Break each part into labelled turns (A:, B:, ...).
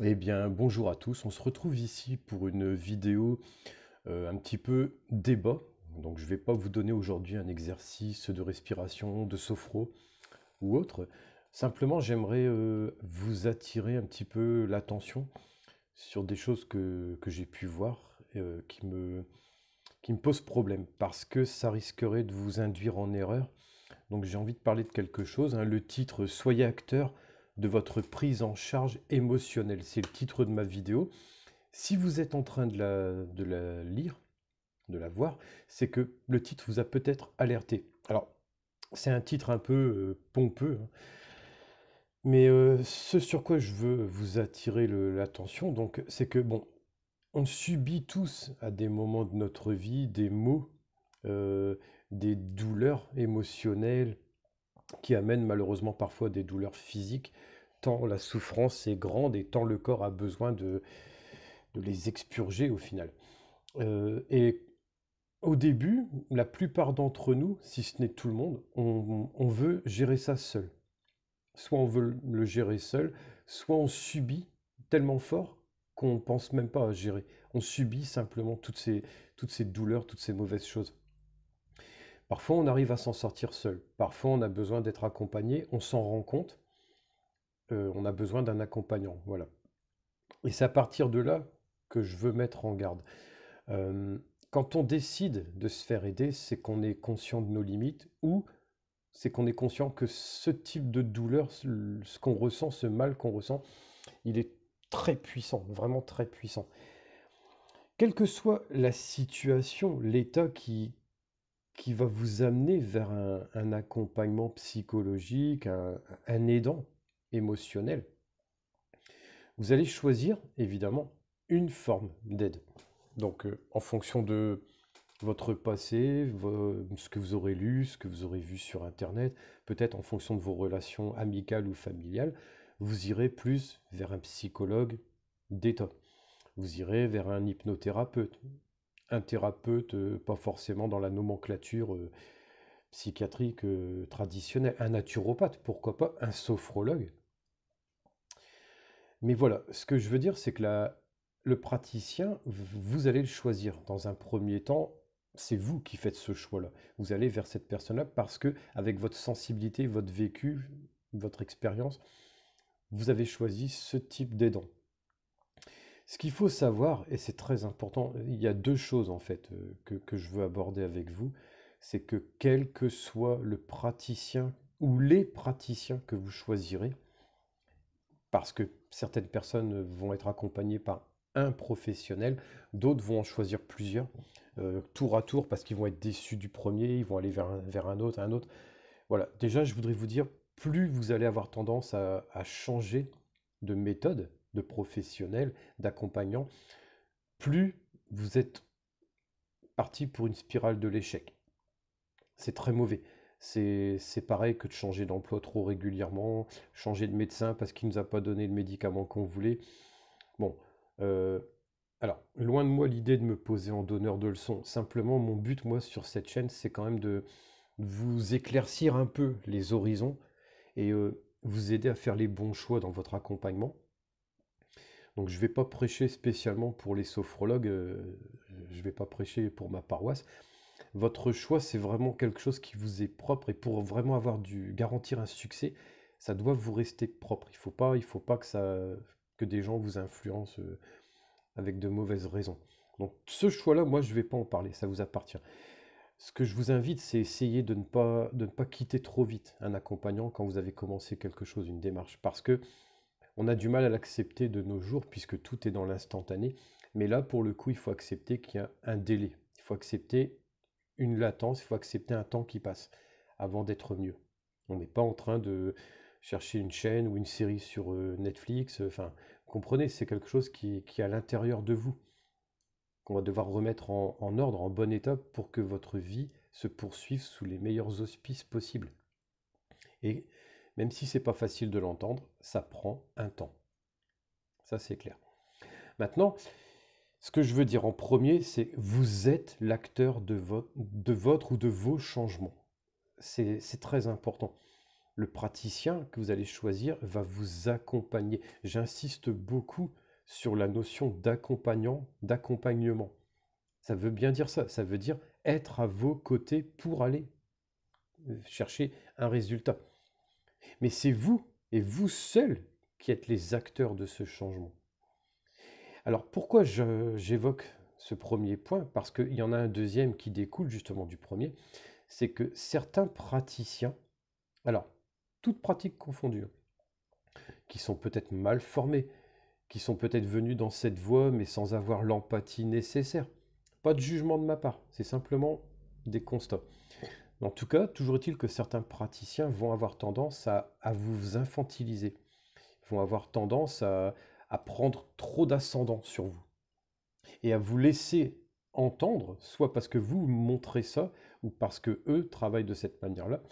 A: Eh bien, bonjour à tous. On se retrouve ici pour une vidéo euh, un petit peu débat. Donc, je ne vais pas vous donner aujourd'hui un exercice de respiration, de sophro ou autre. Simplement, j'aimerais euh, vous attirer un petit peu l'attention sur des choses que, j'ai pu voir euh, qui, me, posent problème parce que ça risquerait de vous induire en erreur. Donc, j'ai envie de parler de quelque chose. Hein. Le titre Soyez acteur de votre prise en charge émotionnelle. C'est le titre de ma vidéo. Si vous êtes en train de la, de la lire, de la voir, c'est que le titre vous a peut-être alerté. Alors, c'est un titre un peu euh, pompeux, hein. mais euh, ce sur quoi je veux vous attirer l'attention, donc, c'est que, bon, on subit tous à des moments de notre vie des maux, euh, des douleurs émotionnelles, qui amène malheureusement parfois des douleurs physiques, tant la souffrance est grande et tant le corps a besoin de, les expurger au final. Euh, et au début, la plupart d'entre nous, si ce n'est tout le monde, on, veut gérer ça seul. Soit on veut le gérer seul, soit on subit tellement fort qu'on ne pense même pas à gérer. On subit simplement toutes ces douleurs, toutes ces mauvaises choses. Parfois, on arrive à s'en sortir seul. Parfois, on a besoin d'être accompagné. On s'en rend compte. Euh, on a besoin d'un accompagnant. Voilà. Et c'est à partir de là que je veux mettre en garde. Euh, quand on décide de se faire aider, c'est qu'on est conscient de nos limites ou c'est qu'on est conscient que ce type de douleur, ce qu'on ressent, ce mal qu'on ressent, il est très puissant, vraiment très puissant. Quelle que soit la situation, l'état qui, va vous amener vers un, accompagnement psychologique, un, aidant émotionnel. Vous allez choisir évidemment une forme d'aide. Donc euh, en fonction de votre passé, ce que vous aurez lu, ce que vous aurez vu sur Internet, peut-être en fonction de vos relations amicales ou familiales, vous irez plus vers un psychologue d'État. Vous irez vers un hypnothérapeute, un thérapeute, euh, pas forcément dans la nomenclature euh, psychiatrique euh, traditionnelle, un naturopathe, pourquoi pas un sophrologue. Mais voilà, ce que je veux dire, c'est que le praticien, vous allez le choisir. Dans un premier temps, c'est vous qui faites ce choix-là. Vous allez vers cette personne-là parce que, avec votre sensibilité, votre vécu, votre expérience, vous avez choisi ce type d'aidant. Ce qu'il faut savoir, et c'est très important, il y a deux choses en fait euh, que, je veux aborder avec vous, c'est que quel que soit le praticien ou les praticiens que vous choisirez, parce que certaines personnes vont être accompagnées par un professionnel, d'autres vont en choisir plusieurs, euh, tour à tour, parce qu'ils vont être déçus du premier, ils vont aller vers un, vers un autre, un autre. Voilà, déjà je voudrais vous dire, plus vous allez avoir tendance à changer de méthode, de professionnels, d'accompagnants, plus vous êtes parti pour une spirale de l'échec. C'est très mauvais. C'est pareil que de changer d'emploi trop régulièrement, changer de médecin parce qu'il ne nous a pas donné le médicament qu'on voulait. Bon, euh, alors, loin de moi l'idée de me poser en donneur de leçons. Simplement, mon but, moi, sur cette chaîne, c'est quand même de vous éclaircir un peu les horizons et euh, vous aider à faire les bons choix dans votre accompagnement. Donc je ne vais pas prêcher spécialement pour les sophrologues, euh, je ne vais pas prêcher pour ma paroisse. Votre choix, c'est vraiment quelque chose qui vous est propre et pour vraiment avoir du garantir un succès, ça doit vous rester propre. Il ne faut pas, il faut pas que, ça, que des gens vous influencent euh, avec de mauvaises raisons. Donc ce choix-là, moi, je ne vais pas en parler, ça vous appartient. Ce que je vous invite, c'est essayer de ne, pas, de ne pas quitter trop vite un accompagnant quand vous avez commencé quelque chose, une démarche, parce que on a du mal à l'accepter de nos jours puisque tout est dans l'instantané. Mais là, pour le coup, il faut accepter qu'il y a un délai. Il faut accepter une latence, il faut accepter un temps qui passe avant d'être mieux. On n'est pas en train de chercher une chaîne ou une série sur euh, Netflix. Euh, enfin, comprenez, c'est quelque chose qui, est à l'intérieur de vous, qu'on va devoir remettre en, en ordre, en bon état, pour que votre vie se poursuive sous les meilleurs auspices possibles. Et même si ce n'est pas facile de l'entendre, ça prend un temps. Ça, c'est clair. Maintenant, ce que je veux dire en premier, c'est vous êtes l'acteur de, de, votre ou de vos changements. C'est très important. Le praticien que vous allez choisir va vous accompagner. J'insiste beaucoup sur la notion d'accompagnant, d'accompagnement. Ça veut bien dire ça. Ça veut dire être à vos côtés pour aller euh, chercher un résultat. Mais c'est vous et vous seuls qui êtes les acteurs de ce changement. Alors pourquoi j'évoque ce premier point Parce qu'il y en a un deuxième qui découle justement du premier, c'est que certains praticiens, alors toutes pratiques confondues, hein, qui sont peut-être mal formés, qui sont peut-être venus dans cette voie mais sans avoir l'empathie nécessaire. Pas de jugement de ma part, c'est simplement des constats. En tout cas, toujours est-il que certains praticiens vont avoir tendance à, vous infantiliser, vont avoir tendance à, prendre trop d'ascendant sur vous et à vous laisser entendre, soit parce que vous montrez ça ou parce que eux travaillent de cette manière-là,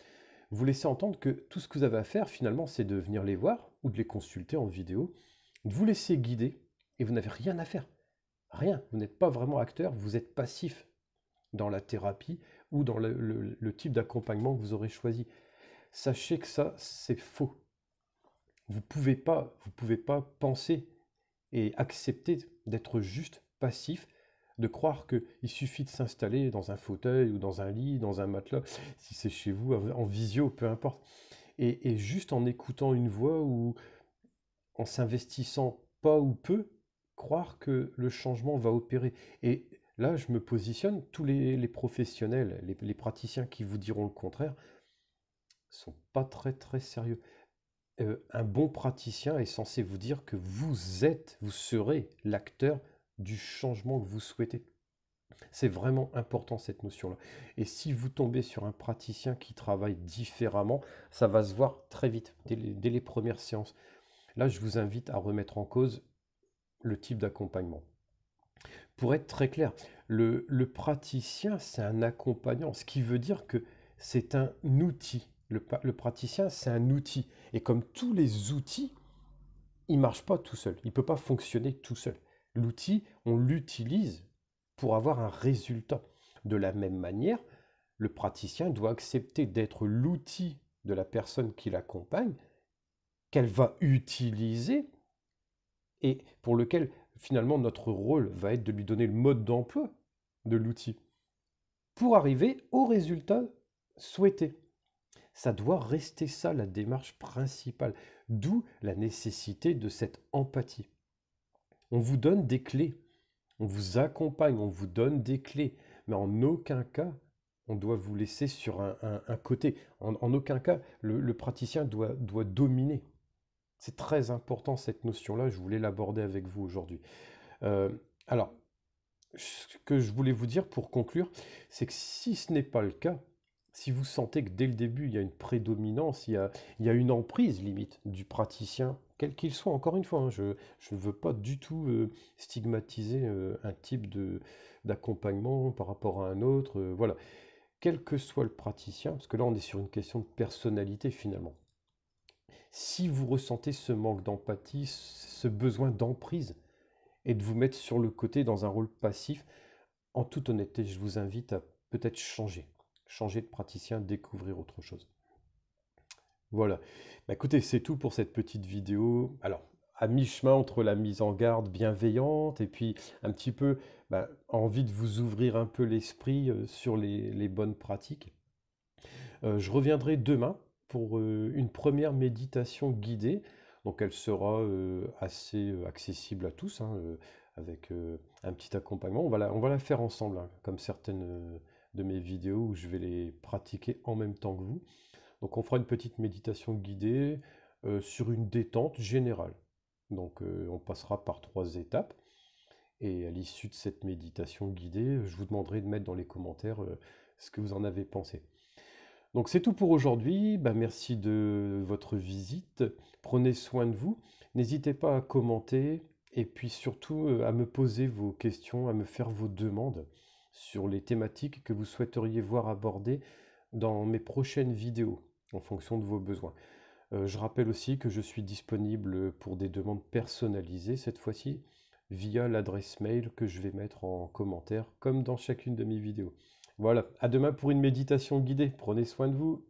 A: vous laisser entendre que tout ce que vous avez à faire finalement c'est de venir les voir ou de les consulter en vidéo, de vous laisser guider et vous n'avez rien à faire. Rien, vous n'êtes pas vraiment acteur, vous êtes passif dans la thérapie ou dans le, type d'accompagnement que vous aurez choisi. Sachez que ça, c'est faux. Vous pouvez pas, vous pouvez pas penser et accepter d'être juste passif, de croire que il suffit de s'installer dans un fauteuil ou dans un lit, dans un matelas, si c'est chez vous, en visio, peu importe. Et, et juste en écoutant une voix ou en s'investissant pas ou peu, croire que le changement va opérer. Et Là, je me positionne, tous les, professionnels, les, praticiens qui vous diront le contraire, sont pas très très sérieux. Euh, un bon praticien est censé vous dire que vous êtes, vous serez l'acteur du changement que vous souhaitez. C'est vraiment important cette notion-là. Et si vous tombez sur un praticien qui travaille différemment, ça va se voir très vite, dès les premières séances. Là, je vous invite à remettre en cause le type d'accompagnement. Pour être très clair, le, praticien, c'est un accompagnant, ce qui veut dire que c'est un outil. Le, praticien, c'est un outil. Et comme tous les outils, il ne marche pas tout seul. Il ne peut pas fonctionner tout seul. L'outil, on l'utilise pour avoir un résultat. De la même manière, le praticien doit accepter d'être l'outil de la personne qui l'accompagne, qu'elle va utiliser et pour lequel finalement, notre rôle va être de lui donner le mode d'emploi de l'outil pour arriver au résultat souhaité. Ça doit rester ça la démarche principale, d'où la nécessité de cette empathie. On vous donne des clés, on vous accompagne, on vous donne des clés, mais en aucun cas on doit vous laisser sur un, côté. En, aucun cas le, le praticien doit, doit dominer. C'est très important cette notion-là, je voulais l'aborder avec vous aujourd'hui. Euh, alors, ce que je voulais vous dire pour conclure, c'est que si ce n'est pas le cas, si vous sentez que dès le début, il y a une prédominance, il y a, une emprise limite du praticien, quel qu'il soit, encore une fois, hein, je ne veux pas du tout euh, stigmatiser euh, un type d'accompagnement par rapport à un autre, voilà. Quel que soit le praticien, parce que là on est sur une question de personnalité finalement si vous ressentez ce manque d'empathie, ce besoin d'emprise et de vous mettre sur le côté dans un rôle passif, en toute honnêteté, je vous invite à peut-être changer, changer de praticien, découvrir autre chose. Voilà. Bah, écoutez, c'est tout pour cette petite vidéo. Alors, à mi-chemin entre la mise en garde bienveillante et puis un petit peu bah, envie de vous ouvrir un peu l'esprit euh, sur les, bonnes pratiques. Euh, je reviendrai demain pour euh, une première méditation guidée. Donc elle sera euh, assez euh, accessible à tous, hein, avec un petit accompagnement. On va la, faire ensemble, hein, comme certaines de mes vidéos où je vais les pratiquer en même temps que vous. Donc on fera une petite méditation guidée sur une détente générale. Donc on passera par trois étapes. Et à l'issue de cette méditation guidée, je vous demanderai de mettre dans les commentaires ce que vous en avez pensé. Donc c'est tout pour aujourd'hui. Bah, merci de votre visite. Prenez soin de vous. N'hésitez pas à commenter et puis surtout euh, à me poser vos questions, à me faire vos demandes sur les thématiques que vous souhaiteriez voir abordées dans mes prochaines vidéos en fonction de vos besoins. Euh, je rappelle aussi que je suis disponible pour des demandes personnalisées cette fois-ci via l'adresse mail que je vais mettre en commentaire comme dans chacune de mes vidéos. Voilà, à demain pour une méditation guidée. Prenez soin de vous.